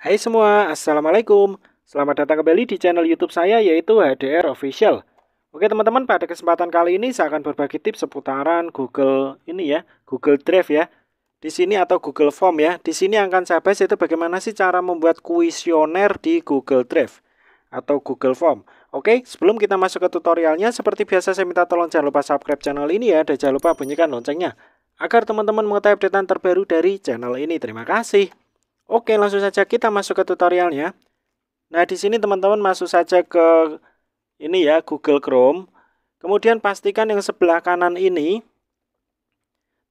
Hai semua, Assalamualaikum. Selamat datang kembali di channel YouTube saya yaitu HDR Official. Oke teman-teman, pada kesempatan kali ini saya akan berbagi tips seputaran Google ini ya, Google Drive ya. Di sini atau Google Form ya. Di sini akan saya bahas itu bagaimana sih cara membuat kuesioner di Google Drive atau Google Form. Oke, sebelum kita masuk ke tutorialnya, seperti biasa saya minta tolong jangan lupa subscribe channel ini ya dan jangan lupa bunyikan loncengnya agar teman-teman mengetahui update terbaru dari channel ini. Terima kasih. Oke, langsung saja kita masuk ke tutorialnya. Nah, di sini teman-teman masuk saja ke ini ya, Google Chrome. Kemudian pastikan yang sebelah kanan ini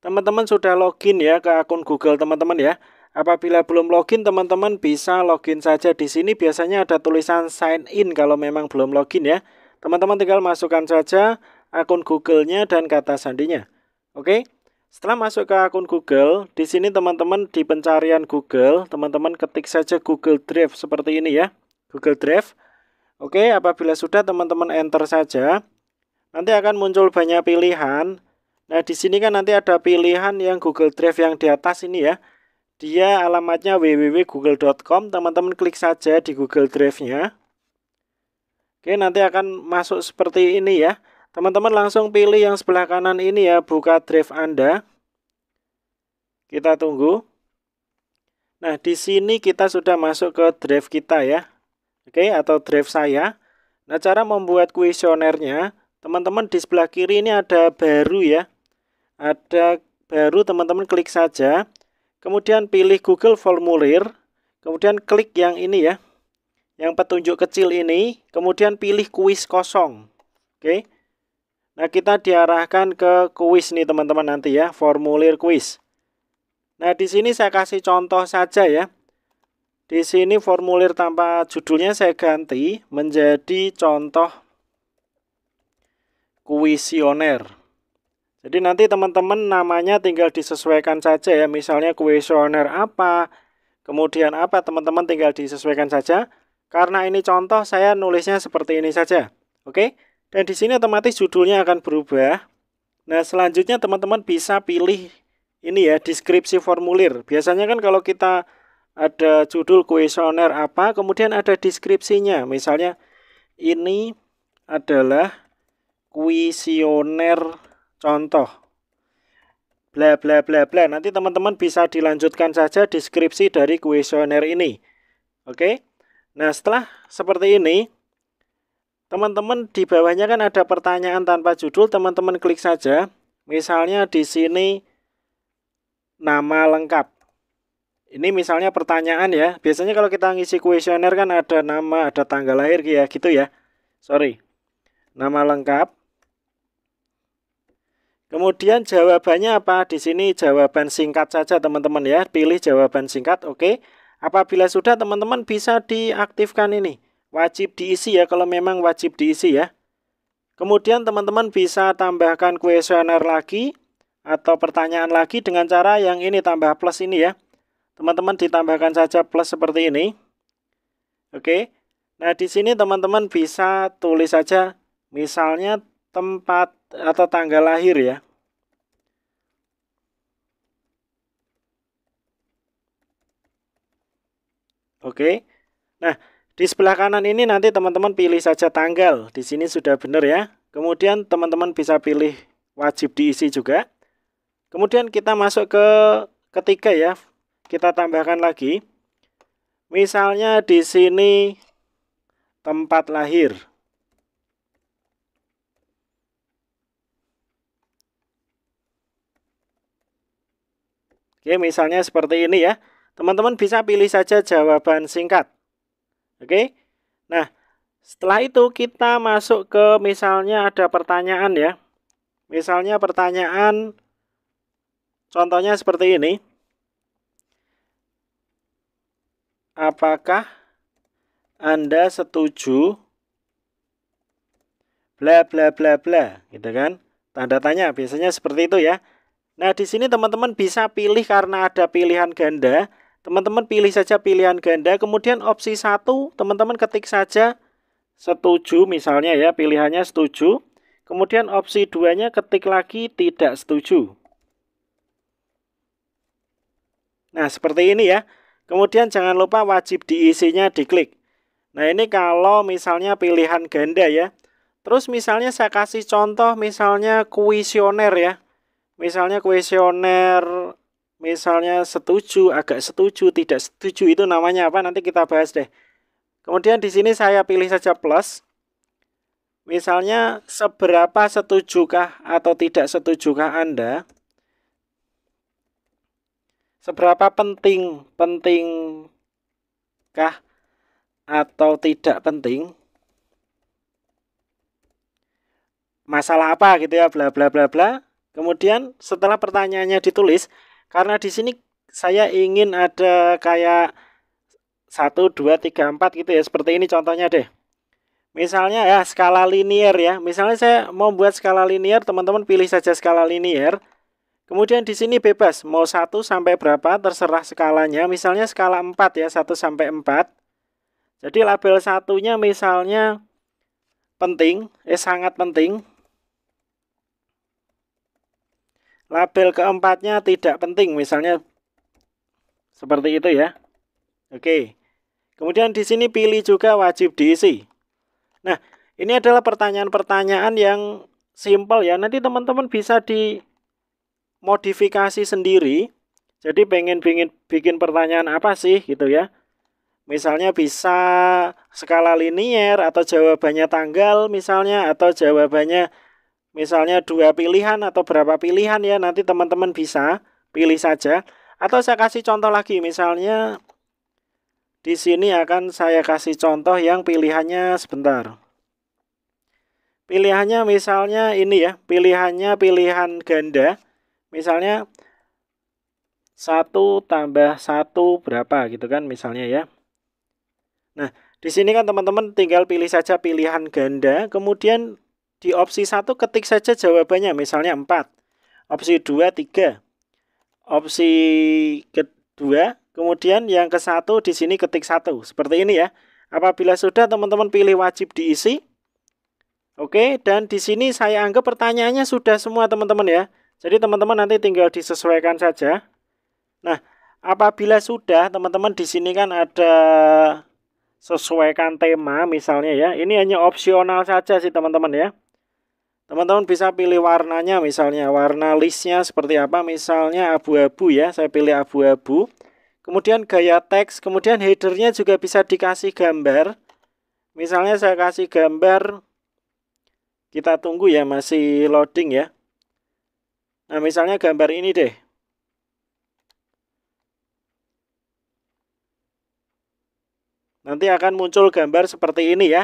teman-teman sudah login ya ke akun Google teman-teman ya. Apabila belum login, teman-teman bisa login saja di sini. Biasanya ada tulisan sign in kalau memang belum login ya. Teman-teman tinggal masukkan saja akun Google-nya dan kata sandinya. Oke. Okay? Setelah masuk ke akun Google, di sini teman-teman di pencarian Google, teman-teman ketik saja Google Drive seperti ini ya. Google Drive. Oke, apabila sudah teman-teman enter saja. Nanti akan muncul banyak pilihan. Nah, di sini kan nanti ada pilihan yang Google Drive yang di atas ini ya. Dia alamatnya www.google.com, teman-teman klik saja di Google Drive-nya. Oke, nanti akan masuk seperti ini ya. Teman-teman langsung pilih yang sebelah kanan ini ya, buka drive Anda. Kita tunggu. Nah, di sini kita sudah masuk ke drive kita ya. Oke, atau drive saya. Nah, cara membuat kuesionernya, teman-teman di sebelah kiri ini ada baru ya. Ada baru teman-teman klik saja. Kemudian pilih Google Formulir. Kemudian klik yang ini ya, yang petunjuk kecil ini, kemudian pilih kuis kosong. Oke. Nah, kita diarahkan ke kuis nih teman-teman nanti ya, formulir kuis. Nah, di sini saya kasih contoh saja ya. Di sini formulir tanpa judulnya saya ganti menjadi contoh kuisioner. Jadi nanti teman-teman namanya tinggal disesuaikan saja ya. Misalnya kuisioner apa, kemudian apa teman-teman tinggal disesuaikan saja. Karena ini contoh saya nulisnya seperti ini saja. Oke. Okay? Dan di sini otomatis judulnya akan berubah. Nah, selanjutnya teman-teman bisa pilih ini ya, deskripsi formulir. Biasanya kan kalau kita ada judul kuesioner apa, kemudian ada deskripsinya. Misalnya ini adalah kuesioner contoh. Bla bla bla bla. Nanti teman-teman bisa dilanjutkan saja deskripsi dari kuesioner ini. Oke. Nah, setelah seperti ini, Teman-teman di bawahnya kan ada pertanyaan tanpa judul, teman-teman klik saja. Misalnya di sini nama lengkap. Ini misalnya pertanyaan ya. Biasanya kalau kita ngisi kuesioner kan ada nama, ada tanggal lahir ya gitu ya. Sorry. Nama lengkap. Kemudian jawabannya apa? Di sini jawaban singkat saja teman-teman ya. Pilih jawaban singkat, oke. Apabila sudah teman-teman bisa diaktifkan ini wajib diisi ya kalau memang wajib diisi ya. Kemudian teman-teman bisa tambahkan kuesioner lagi atau pertanyaan lagi dengan cara yang ini tambah plus ini ya. Teman-teman ditambahkan saja plus seperti ini. Oke. Nah, di sini teman-teman bisa tulis saja misalnya tempat atau tanggal lahir ya. Oke. Nah, di sebelah kanan ini nanti teman-teman pilih saja tanggal. Di sini sudah benar ya. Kemudian teman-teman bisa pilih wajib diisi juga. Kemudian kita masuk ke ketiga ya. Kita tambahkan lagi. Misalnya di sini tempat lahir. Oke, misalnya seperti ini ya. Teman-teman bisa pilih saja jawaban singkat. Oke. Nah, setelah itu kita masuk ke misalnya ada pertanyaan ya. Misalnya pertanyaan contohnya seperti ini. Apakah Anda setuju bla bla bla bla gitu kan? Tanda tanya biasanya seperti itu ya. Nah, di sini teman-teman bisa pilih karena ada pilihan ganda Teman-teman pilih saja pilihan ganda, kemudian opsi satu teman-teman ketik saja setuju misalnya ya, pilihannya setuju. Kemudian opsi duanya ketik lagi tidak setuju. Nah, seperti ini ya. Kemudian jangan lupa wajib diisinya diklik. Nah, ini kalau misalnya pilihan ganda ya. Terus misalnya saya kasih contoh misalnya kuesioner ya. Misalnya kuesioner misalnya setuju, agak setuju, tidak setuju itu namanya apa nanti kita bahas deh. Kemudian di sini saya pilih saja plus. Misalnya seberapa setujukah atau tidak setujukah Anda? Seberapa penting pentingkah atau tidak penting? Masalah apa gitu ya bla bla bla bla. Kemudian setelah pertanyaannya ditulis, karena di sini saya ingin ada kayak satu dua tiga empat gitu ya. Seperti ini contohnya deh. Misalnya ya skala linier ya. Misalnya saya mau buat skala linier, teman-teman pilih saja skala linier. Kemudian di sini bebas, mau satu sampai berapa terserah skalanya. Misalnya skala 4 ya, satu sampai empat. Jadi label satunya misalnya penting, eh sangat penting. Label keempatnya tidak penting, misalnya seperti itu ya. Oke. Kemudian di sini pilih juga wajib diisi. Nah, ini adalah pertanyaan-pertanyaan yang simple ya. Nanti teman-teman bisa dimodifikasi sendiri. Jadi pengen bikin, bikin pertanyaan apa sih gitu ya. Misalnya bisa skala linier atau jawabannya tanggal misalnya atau jawabannya Misalnya dua pilihan atau berapa pilihan ya, nanti teman-teman bisa pilih saja. Atau saya kasih contoh lagi, misalnya di sini akan saya kasih contoh yang pilihannya sebentar. Pilihannya misalnya ini ya, pilihannya pilihan ganda. Misalnya satu tambah satu berapa gitu kan misalnya ya. Nah, di sini kan teman-teman tinggal pilih saja pilihan ganda, kemudian di opsi 1 ketik saja jawabannya, misalnya 4. Opsi 2, 3. Opsi kedua, kemudian yang ke 1 di sini ketik 1. Seperti ini ya. Apabila sudah teman-teman pilih wajib diisi. Oke, dan di sini saya anggap pertanyaannya sudah semua teman-teman ya. Jadi teman-teman nanti tinggal disesuaikan saja. Nah, apabila sudah teman-teman di sini kan ada sesuaikan tema misalnya ya. Ini hanya opsional saja sih teman-teman ya. Teman-teman bisa pilih warnanya misalnya warna listnya seperti apa misalnya abu-abu ya saya pilih abu-abu. Kemudian gaya teks, kemudian headernya juga bisa dikasih gambar. Misalnya saya kasih gambar kita tunggu ya masih loading ya. Nah misalnya gambar ini deh. Nanti akan muncul gambar seperti ini ya.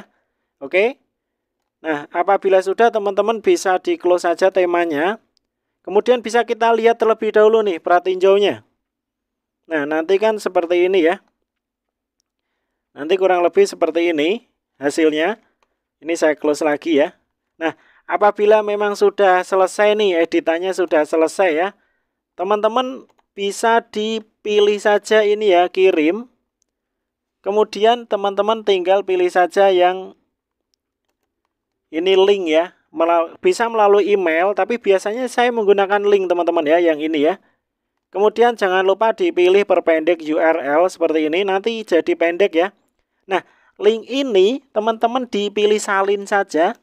Oke. Okay? Nah, apabila sudah teman-teman bisa di close saja temanya. Kemudian bisa kita lihat terlebih dahulu nih perhatiin jauhnya Nah, nanti kan seperti ini ya. Nanti kurang lebih seperti ini hasilnya. Ini saya close lagi ya. Nah, apabila memang sudah selesai nih editannya sudah selesai ya. Teman-teman bisa dipilih saja ini ya kirim. Kemudian teman-teman tinggal pilih saja yang ini link ya. Melal bisa melalui email, tapi biasanya saya menggunakan link teman-teman ya yang ini ya. Kemudian jangan lupa dipilih perpendek URL seperti ini, nanti jadi pendek ya. Nah, link ini teman-teman dipilih salin saja.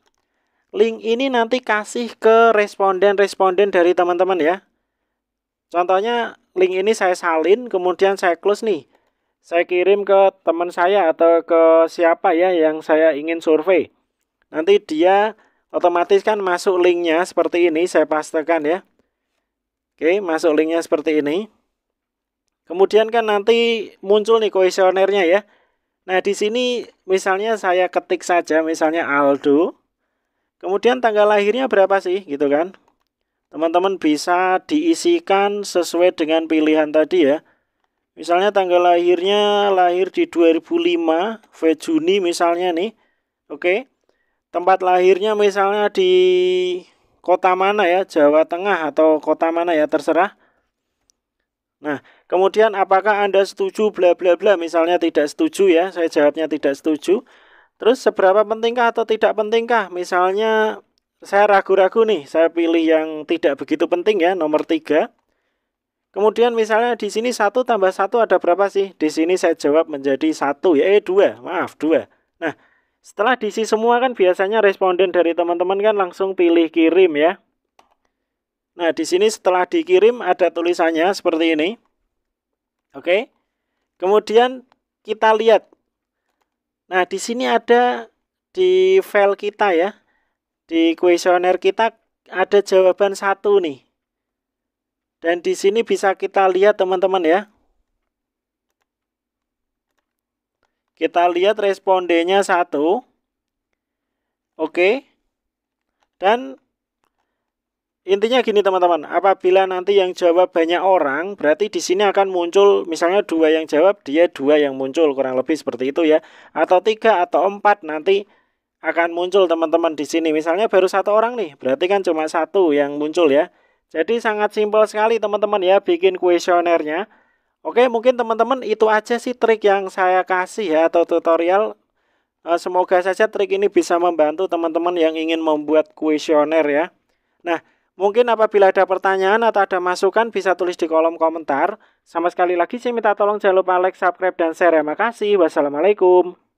Link ini nanti kasih ke responden-responden dari teman-teman ya. Contohnya link ini saya salin, kemudian saya close nih. Saya kirim ke teman saya atau ke siapa ya yang saya ingin survei. Nanti dia otomatis kan masuk linknya seperti ini. Saya pastikan ya. Oke, masuk linknya seperti ini. Kemudian kan nanti muncul nih kuesionernya ya. Nah, di sini misalnya saya ketik saja misalnya Aldo. Kemudian tanggal lahirnya berapa sih gitu kan? Teman-teman bisa diisikan sesuai dengan pilihan tadi ya. Misalnya tanggal lahirnya lahir di 2005, V Juni misalnya nih. Oke tempat lahirnya misalnya di kota mana ya, Jawa Tengah atau kota mana ya terserah. Nah, kemudian apakah Anda setuju bla bla bla misalnya tidak setuju ya, saya jawabnya tidak setuju. Terus seberapa pentingkah atau tidak pentingkah? Misalnya saya ragu-ragu nih, saya pilih yang tidak begitu penting ya, nomor tiga. Kemudian misalnya di sini satu tambah satu ada berapa sih? Di sini saya jawab menjadi satu ya, eh dua, maaf dua. Setelah diisi semua kan biasanya responden dari teman-teman kan langsung pilih kirim ya. Nah, di sini setelah dikirim ada tulisannya seperti ini. Oke. Kemudian kita lihat. Nah, di sini ada di file kita ya. Di kuesioner kita ada jawaban satu nih. Dan di sini bisa kita lihat teman-teman ya. Kita lihat respondennya satu. Oke. Dan intinya gini teman-teman, apabila nanti yang jawab banyak orang, berarti di sini akan muncul misalnya dua yang jawab, dia dua yang muncul kurang lebih seperti itu ya, atau tiga atau empat nanti akan muncul teman-teman di sini. Misalnya baru satu orang nih, berarti kan cuma satu yang muncul ya. Jadi sangat simpel sekali teman-teman ya bikin kuesionernya. Oke, mungkin teman-teman itu aja sih trik yang saya kasih ya atau tutorial. Eh, semoga saja trik ini bisa membantu teman-teman yang ingin membuat kuesioner ya. Nah, mungkin apabila ada pertanyaan atau ada masukan bisa tulis di kolom komentar. Sama sekali lagi saya minta tolong jangan lupa like, subscribe, dan share ya. Makasih. Wassalamualaikum.